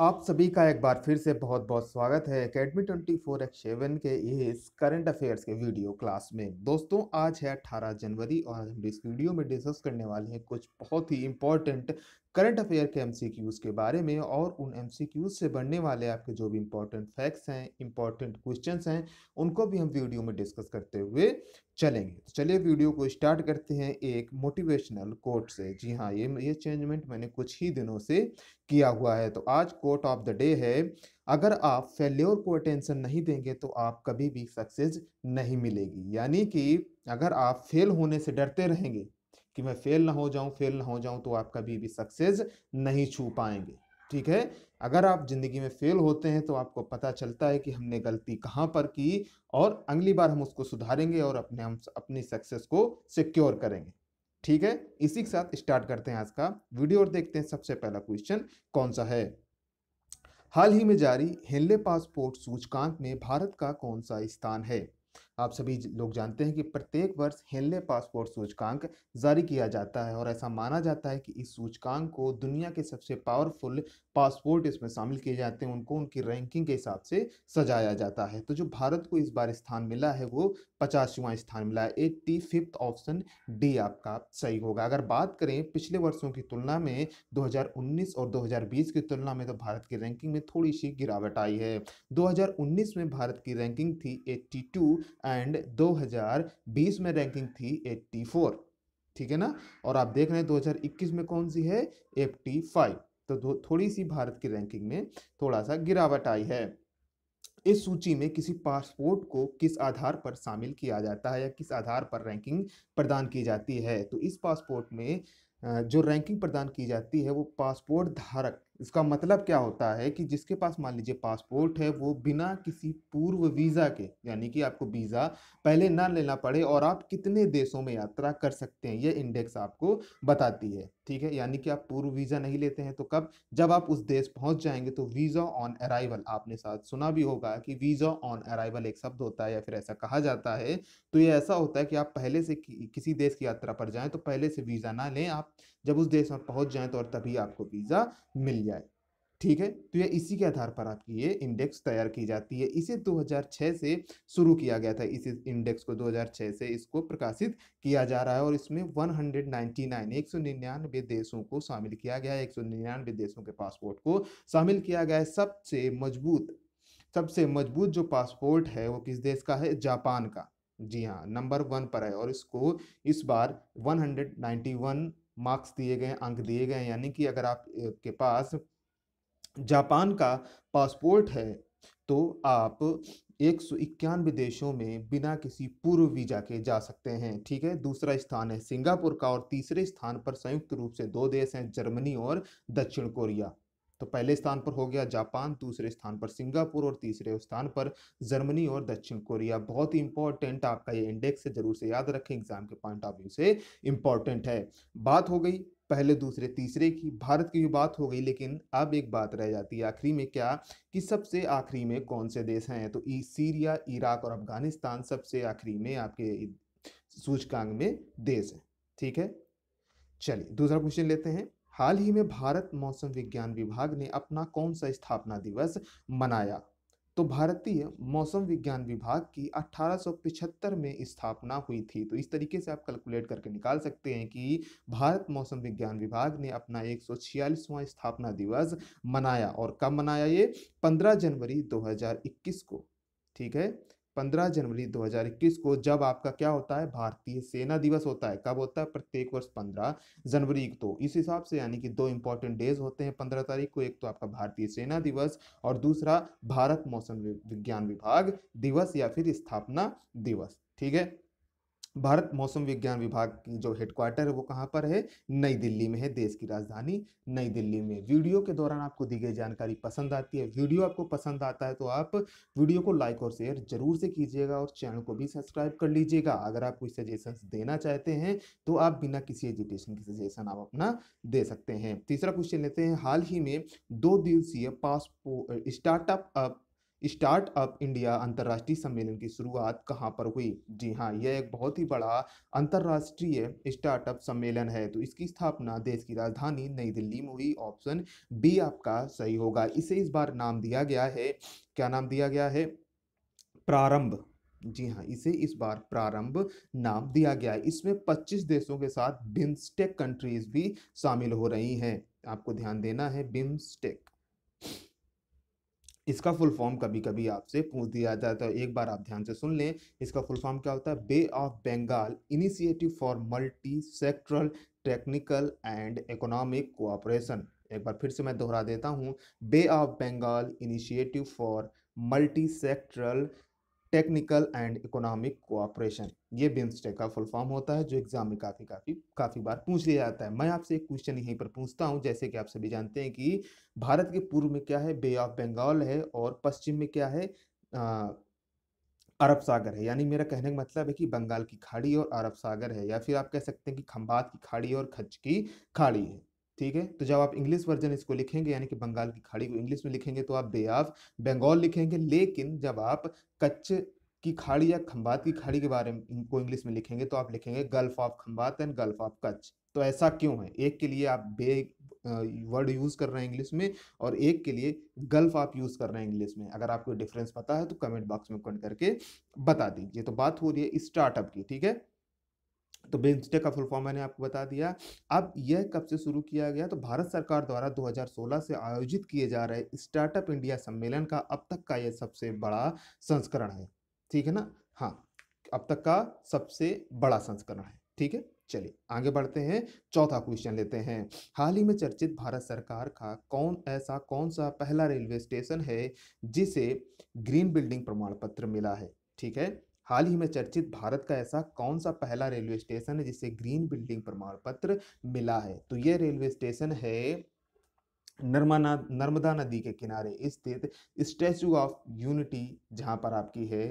आप सभी का एक बार फिर से बहुत बहुत स्वागत है academy twenty four x seven के इस करंट अफेयर्स के वीडियो क्लास में दोस्तों आज है 18 जनवरी और हम इस वीडियो में डिस्कस करने वाले हैं कुछ बहुत ही इंपॉर्टेंट करंट अफेयर के एमसीक्यूज के बारे में और उन एमसीक्यूज से बनने वाले आपके जो भी इम्पोर्टेंट फैक्ट्स हैं इंपॉर्टेंट क्वेश्चन हैं उनको भी हम वीडियो में डिस्कस करते हुए चलेंगे तो चलिए वीडियो को स्टार्ट करते हैं एक मोटिवेशनल कोट से जी हाँ ये ये चेंजमेंट मैंने कुछ ही दिनों से किया हुआ है तो आज कोट ऑफ द डे है अगर आप फेल्योर को अटेंशन नहीं देंगे तो आप कभी भी सक्सेस नहीं मिलेगी यानी कि अगर आप फेल होने से डरते रहेंगे कि मैं फेल ना हो जाऊं फेल ना हो जाऊं तो आप कभी भी सक्सेस नहीं छू पाएंगे ठीक है अगर आप ज़िंदगी में फेल होते हैं तो आपको पता चलता है कि हमने गलती कहाँ पर की और अगली बार हम उसको सुधारेंगे और अपने हम अपनी सक्सेस को सिक्योर करेंगे ठीक है इसी के साथ स्टार्ट करते हैं आज का वीडियो और देखते हैं सबसे पहला क्वेश्चन कौन सा है हाल ही में जारी हेल्ले पासपोर्ट सूचकांक में भारत का कौन सा स्थान है आप सभी लोग जानते हैं कि प्रत्येक वर्ष हेनले पासपोर्ट सूचकांक जारी किया जाता है और ऐसा माना जाता है कि इस सूचकांक को दुनिया के सबसे पावरफुल पासपोर्ट इसमें शामिल किए जाते हैं उनको उनकी रैंकिंग के हिसाब से सजाया जाता है तो जो भारत को इस बार स्थान मिला है वो पचासवा स्थान मिला है एट्टी फिफ्थ ऑप्शन डी आपका सही होगा अगर बात करें पिछले वर्षों की तुलना में 2019 और 2020 की तुलना में तो भारत की रैंकिंग में थोड़ी सी गिरावट आई है 2019 में भारत की रैंकिंग थी 82 एंड 2020 में रैंकिंग थी 84 ठीक है ना और आप देख रहे हैं 2021 में कौन सी है 85 तो थोड़ी सी भारत की रैंकिंग में थोड़ा सा गिरावट आई है इस सूची में किसी पासपोर्ट को किस आधार पर शामिल किया जाता है या किस आधार पर रैंकिंग प्रदान की जाती है तो इस पासपोर्ट में जो रैंकिंग प्रदान की जाती है वो पासपोर्ट धारक इसका मतलब क्या होता है कि जिसके पास मान लीजिए पासपोर्ट है वो बिना किसी पूर्व वीज़ा के यानी कि आपको वीज़ा पहले ना लेना पड़े और आप कितने देशों में यात्रा कर सकते हैं ये इंडेक्स आपको बताती है ठीक है यानी कि आप पूर्व वीज़ा नहीं लेते हैं तो कब जब आप उस देश पहुंच जाएंगे तो वीज़ा ऑन अराइवल आपने साथ सुना भी होगा कि वीज़ा ऑन अराइवल एक शब्द होता है या फिर ऐसा कहा जाता है तो ये ऐसा होता है कि आप पहले से कि, किसी देश की यात्रा पर जाएँ तो पहले से वीज़ा ना लें आप जब उस देश में पहुंच जाए तो और तभी आपको वीज़ा मिल जाए ठीक है तो ये इसी के आधार पर आपकी ये इंडेक्स तैयार की जाती है इसे 2006 से शुरू किया गया था इस इंडेक्स को 2006 से इसको प्रकाशित किया जा रहा है और इसमें 199 एक सौ देशों को शामिल किया गया है एक सौ निन्यानवे देशों के पासपोर्ट को शामिल किया गया है सबसे मजबूत सबसे मजबूत जो पासपोर्ट है वो किस देश का है जापान का जी हाँ नंबर वन पर है और इसको इस बार वन मार्क्स दिए गए अंक दिए गए यानी कि अगर आपके पास जापान का पासपोर्ट है तो आप एक सौ इक्यानवे देशों में बिना किसी पूर्व वीजा के जा सकते हैं ठीक है दूसरा स्थान है सिंगापुर का और तीसरे स्थान पर संयुक्त रूप से दो देश हैं जर्मनी और दक्षिण कोरिया तो पहले स्थान पर हो गया जापान दूसरे स्थान पर सिंगापुर और तीसरे स्थान पर जर्मनी और दक्षिण कोरिया बहुत ही इंपॉर्टेंट आपका ये इंडेक्स है जरूर से याद रखें एग्जाम के पॉइंट ऑफ व्यू से इंपॉर्टेंट है बात हो गई पहले दूसरे तीसरे की भारत की भी बात हो गई लेकिन अब एक बात रह जाती है आखिरी में क्या कि सबसे आखिरी में कौन से देश हैं तो ई सीरिया इराक और अफगानिस्तान सबसे आखिरी में आपके सूचकांक में देश है ठीक है चलिए दूसरा क्वेश्चन लेते हैं हाल ही में भारत मौसम विज्ञान विभाग ने अपना कौन सा स्थापना दिवस मनाया तो भारतीय मौसम विज्ञान विभाग की 1875 में स्थापना हुई थी तो इस तरीके से आप कैलकुलेट करके निकाल सकते हैं कि भारत मौसम विज्ञान विभाग ने अपना एक सौ स्थापना दिवस मनाया और कब मनाया ये 15 जनवरी 2021 को ठीक है 15 जनवरी 2021 को जब आपका क्या होता है भारतीय सेना दिवस होता है कब होता है प्रत्येक वर्ष 15 जनवरी को इस हिसाब से यानी कि दो इंपॉर्टेंट डेज होते हैं 15 तारीख को एक तो आपका भारतीय सेना दिवस और दूसरा भारत मौसम विज्ञान विभाग दिवस या फिर स्थापना दिवस ठीक है भारत मौसम विज्ञान विभाग की जो हेडक्वार्टर है वो कहाँ पर है नई दिल्ली में है देश की राजधानी नई दिल्ली में वीडियो के दौरान आपको दी गई जानकारी पसंद आती है वीडियो आपको पसंद आता है तो आप वीडियो को लाइक और शेयर जरूर से कीजिएगा और चैनल को भी सब्सक्राइब कर लीजिएगा अगर आप कोई सजेशन देना चाहते हैं तो आप बिना किसी एजुटेशन के सजेशन आप अपना दे सकते हैं तीसरा क्वेश्चन लेते हैं हाल ही में दो दिवसीय पासपोर्ट स्टार्टअप स्टार्टअप इंडिया अंतर्राष्ट्रीय सम्मेलन की शुरुआत कहाँ पर हुई जी हाँ यह एक बहुत ही बड़ा अंतर्राष्ट्रीय स्टार्टअप सम्मेलन है तो इसकी स्थापना देश की राजधानी नई दिल्ली में हुई ऑप्शन बी आपका सही होगा इसे इस बार नाम दिया गया है क्या नाम दिया गया है प्रारंभ जी हाँ इसे इस बार प्रारंभ नाम दिया गया है इसमें 25 देशों के साथ बिम्स्टेक कंट्रीज भी शामिल हो रही हैं आपको ध्यान देना है बिम्स्टेक इसका फुल फॉर्म कभी कभी आपसे पूछ दिया जाता है तो एक बार आप ध्यान से सुन लें इसका फुल फॉर्म क्या होता है bay of Bengal initiative for multi sectoral technical and economic cooperation एक बार फिर से मैं दोहरा देता हूँ bay of Bengal initiative for multi sectoral technical and economic cooperation ये बिम्स्टेक का फुल फॉर्म होता है जो एग्जाम में काफ़ी काफ़ी काफ़ी बार पूछ लिया जाता है मैं आपसे एक क्वेश्चन यहीं पर पूछता हूँ जैसे कि आप सभी जानते हैं कि भारत के पूर्व में क्या है बे ऑफ बंगाल है और पश्चिम में क्या है आ, अरब सागर है यानी मेरा कहने का मतलब है कि बंगाल की खाड़ी और अरब सागर है या फिर आप कह सकते हैं कि खम्भात की खाड़ी और खच की खाड़ी है ठीक है तो जब आप इंग्लिश वर्जन इसको लिखेंगे यानी कि बंगाल की खाड़ी को इंग्लिश में लिखेंगे तो आप बे ऑफ बंगाल लिखेंगे लेकिन जब आप कच्छ की खाड़ी या खम्बात की खाड़ी के बारे में इनको इंग्लिश में लिखेंगे तो आप लिखेंगे gulf of Khambhat and gulf of Kutch तो ऐसा क्यों है एक के लिए आप बे वर्ड यूज़ कर रहे हैं इंग्लिश में और एक के लिए गल्फ आप यूज़ कर रहे हैं इंग्लिश में अगर आपको डिफरेंस पता है तो कमेंट बॉक्स में कमेंट करके बता दीजिए तो बात हो रही है स्टार्टअप की ठीक है तो बेंचडे का फुल फॉर्म मैंने आपको बता दिया अब यह कब से शुरू किया गया तो भारत सरकार द्वारा 2016 से आयोजित किए जा रहे स्टार्टअप इंडिया सम्मेलन का अब तक का यह सबसे बड़ा संस्करण है ठीक है ना हाँ अब तक का सबसे बड़ा संस्करण है ठीक है चलिए आगे बढ़ते हैं चौथा क्वेश्चन लेते हैं हाल ही में चर्चित भारत सरकार का कौन ऐसा कौन सा पहला रेलवे स्टेशन है जिसे ग्रीन बिल्डिंग प्रमाण पत्र मिला है ठीक है हाल ही में चर्चित भारत का ऐसा कौन सा पहला रेलवे स्टेशन है जिसे ग्रीन बिल्डिंग प्रमाण पत्र मिला है तो यह रेलवे स्टेशन है नर्मदा नदी के किनारे स्थित स्टैचू ऑफ यूनिटी जहाँ पर आपकी है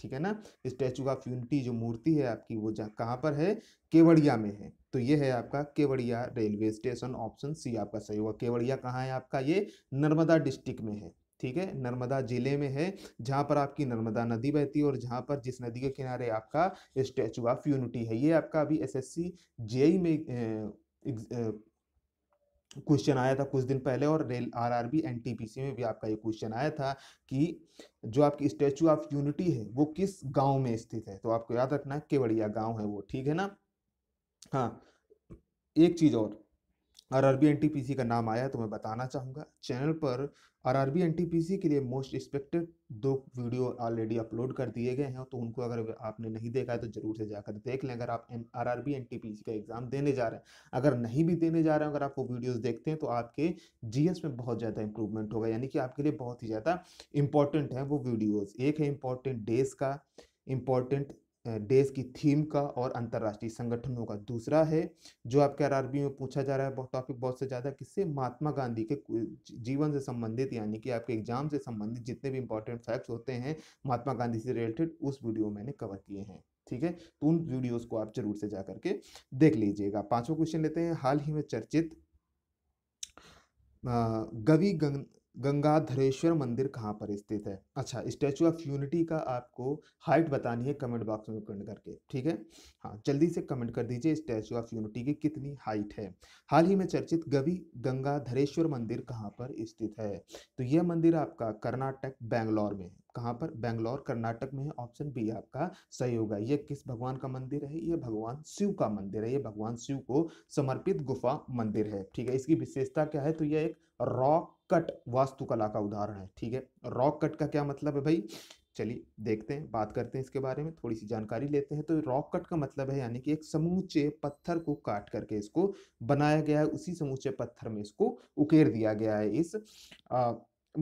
ठीक है ना स्टैचू ऑफ यूनिटी जो मूर्ति है आपकी वो जहाँ कहाँ पर है केवड़िया में है तो ये है आपका Kevadia railway station option C आपका सही होगा केवड़िया कहाँ है आपका ये नर्मदा डिस्ट्रिक्ट में है ठीक है नर्मदा जिले में है जहाँ पर आपकी नर्मदा नदी बहती है और जहाँ पर जिस नदी के किनारे आपका स्टैचू ऑफ यूनिटी है ये आपका अभी एस एस में क्वेश्चन आया था कुछ दिन पहले और रेल आरआरबी एनटीपीसी में भी आपका ये क्वेश्चन आया था कि जो आपकी स्टैचू ऑफ यूनिटी है वो किस गांव में स्थित है तो आपको याद रखना केवड़िया गांव है वो ठीक है ना हाँ एक चीज़ और आर आर का नाम आया तो मैं बताना चाहूँगा चैनल पर आर आर बी के लिए मोस्ट रिस्पेक्टेड दो वीडियो ऑलरेडी अपलोड कर दिए गए हैं तो उनको अगर आपने नहीं देखा है तो ज़रूर से जाकर देख लें अगर आप आर आर बी का एग्ज़ाम देने जा रहे हैं अगर नहीं भी देने जा रहे हैं अगर आप वो वीडियोज़ देखते हैं तो आपके जी में बहुत ज़्यादा इंप्रूवमेंट होगा यानी कि आपके लिए बहुत ही ज़्यादा इंपॉर्टेंट है वो वीडियोज़ एक है इम्पॉर्टेंट डेज का इम्पॉर्टेंट डेज की थीम का और अंतर्राष्ट्रीय संगठनों का दूसरा है जो आपके आरआरबी में पूछा जा रहा है बहुत टॉपिक बहुत से ज़्यादा किससे महात्मा गांधी के जीवन से संबंधित यानी कि आपके एग्जाम से संबंधित जितने भी इंपॉर्टेंट फैक्ट्स होते हैं महात्मा गांधी से रिलेटेड उस वीडियो मैंने कवर किए हैं ठीक है तो उन वीडियोज़ को आप जरूर से जा करके देख लीजिएगा पाँचवा क्वेश्चन लेते हैं हाल ही में चर्चित गवि गंगाधरेश्वर मंदिर कहाँ पर स्थित है अच्छा स्टैचू ऑफ यूनिटी का आपको हाइट बतानी है कमेंट बॉक्स में कमेंट करके ठीक है हाँ जल्दी से कमेंट कर दीजिए स्टैचू ऑफ यूनिटी की कितनी हाइट है हाल ही में चर्चित गवि गंगाधरेश्वर मंदिर कहाँ पर स्थित है तो यह मंदिर आपका कर्नाटक बैंगलोर में है कहाँ पर बेंगलोर कर्नाटक में है ऑप्शन बी आपका सही होगा ये किस भगवान का मंदिर है ये भगवान शिव का मंदिर है ये भगवान शिव को समर्पित गुफा मंदिर है ठीक है इसकी विशेषता क्या है तो यह एक रॉक कट वास्तुकला का उदाहरण है ठीक है रॉक कट का क्या मतलब है भाई चलिए देखते हैं बात करते हैं इसके बारे में थोड़ी सी जानकारी लेते हैं तो रॉक कट का मतलब है यानी कि एक समूचे पत्थर को काट करके इसको बनाया गया है उसी समूचे पत्थर में इसको उकेर दिया गया है इस आ,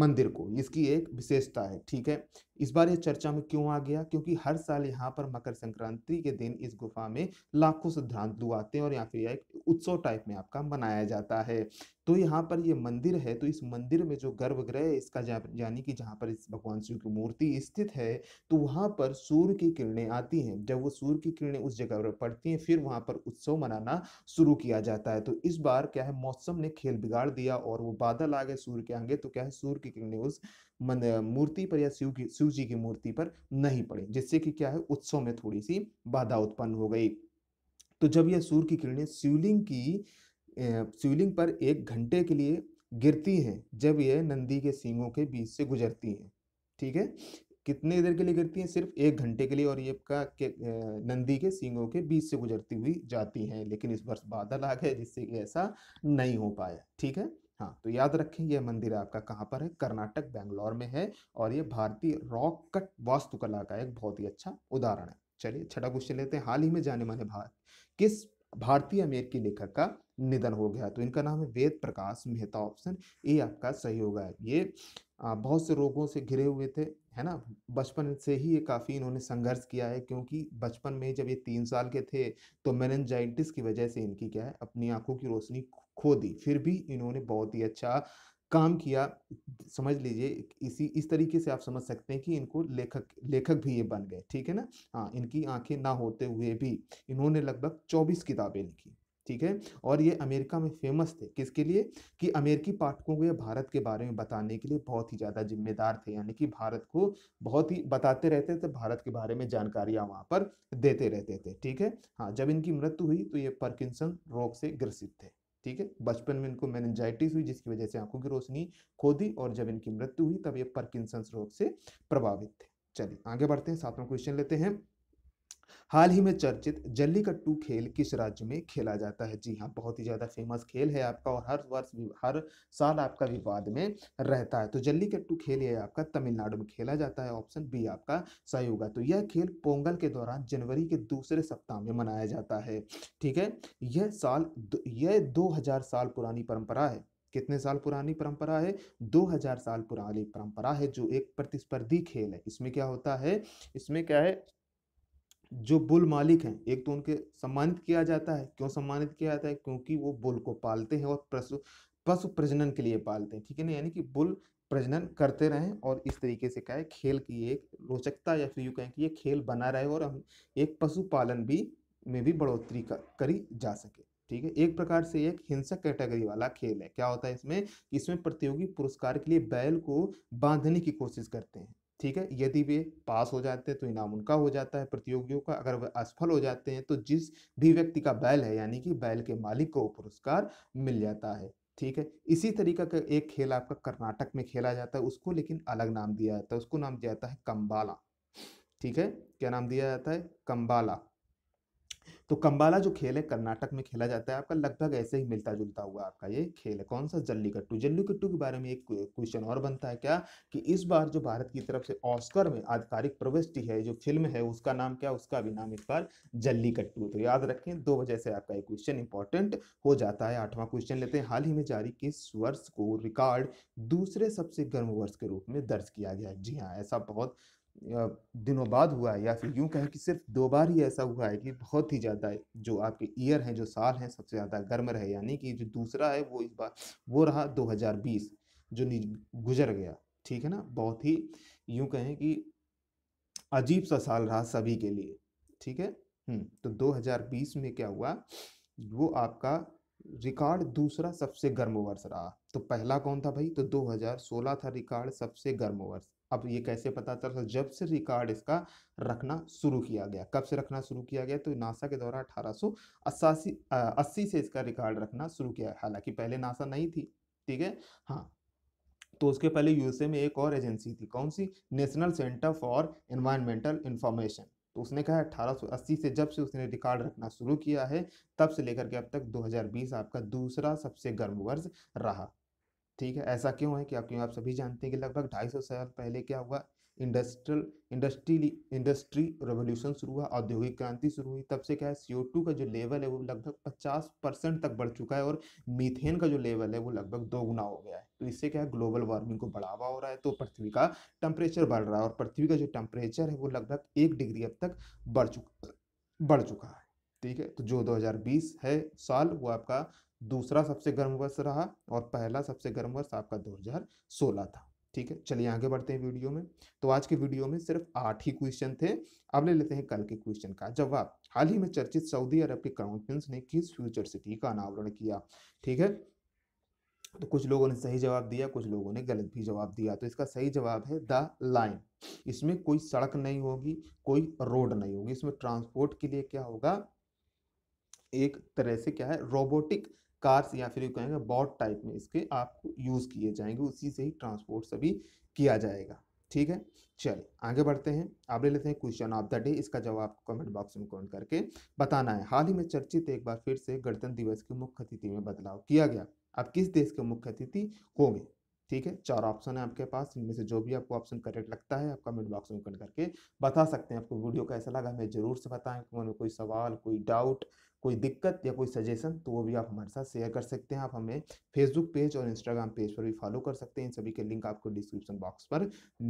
मंदिर को इसकी एक विशेषता है ठीक है इस बार ये चर्चा में क्यों आ गया क्योंकि हर साल यहाँ पर मकर संक्रांति के दिन इस गुफा में लाखों श्रद्धांतु आते हैं और यहाँ पे एक उत्सव टाइप में आपका मनाया जाता है तो यहाँ पर ये मंदिर है तो इस मंदिर में जो गर्भगृह इसका यानी कि जहाँ पर इस भगवान शिव की मूर्ति स्थित है तो वहाँ पर सूर्य की किरणें आती हैं जब वो सूर्य की किरणें उस जगह पर पड़ती हैं फिर वहाँ पर उत्सव मनाना शुरू किया जाता है तो इस बार क्या है मौसम ने खेल बिगाड़ दिया और वो बादल आ गए सूर्य के आगे तो क्या है सूर्य की किरणें उस मन मूर्ति पर या शिव की शिव जी की मूर्ति पर नहीं पड़े जिससे कि क्या है उत्सव में थोड़ी सी बाधा उत्पन्न हो गई तो जब यह सूर्य की किरणें शिवलिंग की शिवलिंग पर एक घंटे के लिए गिरती हैं जब यह नंदी के सींगों के बीच से गुजरती हैं ठीक है कितने देर के लिए गिरती हैं सिर्फ एक घंटे के लिए और ये का के, नंदी के सींगों के बीच से गुजरती हुई जाती हैं लेकिन इस वर्ष बादल आ गए जिससे कि ऐसा नहीं हो पाया ठीक है हाँ तो याद रखें यह मंदिर आपका कहाँ पर है कर्नाटक बेंगलोर में है और ये भारतीय रॉक कट वास्तुकला का एक बहुत ही अच्छा उदाहरण है चलिए छठा क्वेश्चन लेते हैं हाल ही में जाने माने भारत किस भारतीय अमेरिकी लेखक का निधन हो गया तो इनका नाम है वेद प्रकाश मेहता ऑप्शन ए आपका सही होगा ये बहुत से रोगों से घिरे हुए थे है ना बचपन से ही ये काफ़ी इन्होंने संघर्ष किया है क्योंकि बचपन में जब ये तीन साल के थे तो मेनजाइटिस की वजह से इनकी क्या है अपनी आंखों की रोशनी खो दी फिर भी इन्होंने बहुत ही अच्छा काम किया समझ लीजिए इसी इस तरीके से आप समझ सकते हैं कि इनको लेखक लेखक भी ये बन गए ठीक है ना हाँ इनकी आंखें ना होते हुए भी इन्होंने लगभग चौबीस किताबें लिखी ठीक है और ये अमेरिका में फेमस थे किसके लिए कि अमेरिकी पाठकों को ये भारत के बारे में बताने के लिए बहुत ही ज़्यादा जिम्मेदार थे यानी कि भारत को बहुत ही बताते रहते थे भारत के बारे में जानकारियाँ वहाँ पर देते रहते थे ठीक है हाँ जब इनकी मृत्यु हुई तो ये परकिंसन रोग से ग्रसित थे ठीक है बचपन में इनको मैनजाइटिस हुई जिसकी वजह से आंखों की रोशनी खो दी और जब इनकी मृत्यु हुई तब ये परकिंसंस रोग से प्रभावित थे चलिए आगे बढ़ते हैं सातवां क्वेश्चन लेते हैं हाल ही में चर्चित जल्लीकट्टू खेल किस राज्य में खेला जाता है जी हाँ बहुत ही ज़्यादा फेमस खेल है आपका और हर वर्ष हर साल आपका विवाद में रहता है तो जल्लीकट्टू खेल यह आपका तमिलनाडु में खेला जाता है ऑप्शन बी आपका सही होगा तो यह खेल पोंगल के दौरान जनवरी के दूसरे सप्ताह में मनाया जाता है ठीक है यह साल यह दो हजार साल पुरानी परंपरा है कितने साल पुरानी परंपरा है 2000 साल पुरानी परंपरा है जो एक प्रतिस्पर्धी खेल है इसमें क्या होता है इसमें क्या है जो बुल मालिक हैं एक तो उनके सम्मानित किया जाता है क्यों सम्मानित किया जाता है क्योंकि वो बुल को पालते हैं और पशु पशु प्रजनन के लिए पालते हैं ठीक है ना यानी कि बुल प्रजनन करते रहें और इस तरीके से क्या है खेल की एक रोचकता या फिर यूँ कहें कि ये खेल बना रहे और हम एक पशुपालन भी में भी बढ़ोतरी कर करी जा सके ठीक है एक प्रकार से एक हिंसक कैटेगरी वाला खेल है क्या होता है इसमें इसमें प्रतियोगी पुरस्कार के लिए बैल को बांधने की कोशिश करते हैं ठीक है यदि वे पास हो जाते हैं तो इनाम उनका हो जाता है प्रतियोगियों का अगर वे असफल हो जाते हैं तो जिस भी व्यक्ति का बैल है यानी कि बैल के मालिक को पुरस्कार मिल जाता है ठीक है इसी तरीका का एक खेल आपका कर्नाटक में खेला जाता है उसको लेकिन अलग नाम दिया जाता है उसको नाम दिया जाता है कम्बाला ठीक है क्या नाम दिया जाता है कम्बाला तो कंबाला जो खेल है कर्नाटक में खेला जाता है आपका लगभग ऐसे ही मिलता जुलता हुआ आपका ये खेल है कौन सा जल्लीकट्टू जल्लीकट्टू के बारे में एक क्वेश्चन और बनता है क्या कि इस बार जो भारत की तरफ से ऑस्कर में आधिकारिक प्रविष्टि है जो फिल्म है उसका नाम क्या उसका भी नाम इस बार जल्लीकट्टू तो याद रखें दो वजह से आपका ये क्वेश्चन इंपॉर्टेंट हो जाता है आठवां क्वेश्चन लेते हैं हाल ही में जारी किस वर्ष को रिकॉर्ड दूसरे सबसे गर्म वर्ष के रूप में दर्ज किया गया जी हाँ ऐसा बहुत दिनों बाद हुआ है या फिर यूँ कहें कि सिर्फ दो बार ही ऐसा हुआ है कि बहुत ही ज़्यादा जो आपके ईयर हैं जो साल हैं सबसे ज़्यादा गर्म रहे यानी कि जो दूसरा है वो इस बार वो रहा 2020 जो गुजर गया ठीक है ना बहुत ही यूँ कहें कि अजीब सा साल रहा सभी के लिए ठीक है हम्म, तो 2020 में क्या हुआ वो आपका रिकॉर्ड दूसरा सबसे गर्म वर्ष रहा तो पहला कौन था भाई तो 2016 था रिकॉर्ड सबसे गर्म वर्ष अब ये कैसे पता चल जब से रिकॉर्ड इसका रखना शुरू किया गया कब से रखना शुरू किया गया तो नासा के द्वारा अठारह अस्सी से इसका रिकॉर्ड रखना शुरू किया हालांकि पहले नासा नहीं थी ठीक है हाँ तो उसके पहले यूएसए में एक और एजेंसी थी कौन सी national centre for environmental information तो उसने कहा 1880 से जब से उसने रिकॉर्ड रखना शुरू किया है तब से लेकर के अब तक 2020 आपका दूसरा सबसे गर्म वर्ष रहा ठीक है ऐसा क्यों है क्या क्यों आप सभी जानते हैं कि लगभग ढाई सौ साल पहले क्या हुआ इंडस्ट्रियल इंडस्ट्री इंडस्ट्री रेवोल्यूशन शुरू हुआ औद्योगिक क्रांति शुरू हुई तब से क्या है सीओ टू का जो लेवल है वो लगभग पचास परसेंट तक बढ़ चुका है और मीथेन का जो लेवल है वो लगभग दो गुना हो गया है तो इससे क्या है ग्लोबल वार्मिंग को बढ़ावा हो रहा है तो पृथ्वी का टेम्परेचर बढ़ रहा है और पृथ्वी का जो टेम्परेचर है वो लगभग एक डिग्री अब तक बढ़ चुका बढ़ चुका है ठीक है तो जो दो है साल वो आपका दूसरा सबसे गर्म वर्ष रहा और पहला सबसे गर्म वर्ष आपका 2016 था ठीक है चलिए आगे बढ़ते हैं वीडियो में तो आज के वीडियो में सिर्फ आठ ही क्वेश्चन थे अब ले लेते हैं कल के क्वेश्चन का जवाब हाल ही में चर्चित सऊदी अरब के क्राउन प्रिंस ने किस फ्यूचर सिटी का अनावरण किया ठीक है तो कुछ लोगों ने सही जवाब दिया कुछ लोगों ने गलत भी जवाब दिया तो इसका सही जवाब है द लाइन इसमें कोई सड़क नहीं होगी कोई रोड नहीं होगी इसमें ट्रांसपोर्ट के लिए क्या होगा एक तरह से क्या है रोबोटिक कार्स या फिर कहेंगे बॉट टाइप में इसके आपको यूज़ किए जाएंगे उसी से ही ट्रांसपोर्ट सभी किया जाएगा ठीक है चलिए आगे बढ़ते हैं आप ले लेते हैं क्वेश्चन ऑफ द डे इसका जवाब कमेंट बॉक्स में कमेंट करके बताना है हाल ही में चर्चित एक बार फिर से गणतंत्र दिवस के मुख्य अतिथि में बदलाव किया गया अब किस देश के मुख्य अतिथि होंगे ठीक है चार ऑप्शन है आपके पास इनमें से जो भी आपको ऑप्शन करेक्ट लगता है आप कमेंट बॉक्स में कमेंट करके बता सकते हैं आपको वीडियो कैसा लगा हमें जरूर से बताएं कोई सवाल कोई डाउट कोई दिक्कत या कोई सजेशन तो वो भी आप हमारे साथ शेयर कर सकते हैं आप हमें फेसबुक पेज और इंस्टाग्राम पेज पर भी फॉलो कर सकते हैं इन सभी के लिंक आपको डिस्क्रिप्शन बॉक्स पर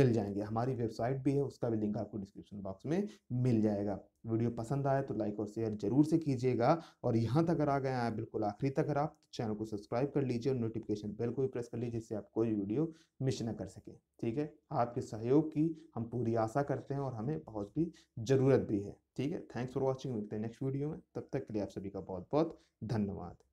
मिल जाएंगे हमारी वेबसाइट भी है उसका भी लिंक आपको डिस्क्रिप्शन बॉक्स में मिल जाएगा वीडियो पसंद आए तो लाइक और शेयर जरूर से कीजिएगा और यहाँ तक अगर आ गए हैं बिल्कुल आखिरी तक अगर आप तो चैनल को सब्सक्राइब कर लीजिए और नोटिफिकेशन बेल को भी प्रेस कर लीजिए जिससे आप कोई वीडियो मिस ना कर सकें ठीक है आपके सहयोग की हम पूरी आशा करते हैं और हमें बहुत भी ज़रूरत भी है ठीक है थैंक्स फॉर वॉचिंग मिलते हैं नेक्स्ट वीडियो में तब तक के लिए आप सभी का बहुत बहुत धन्यवाद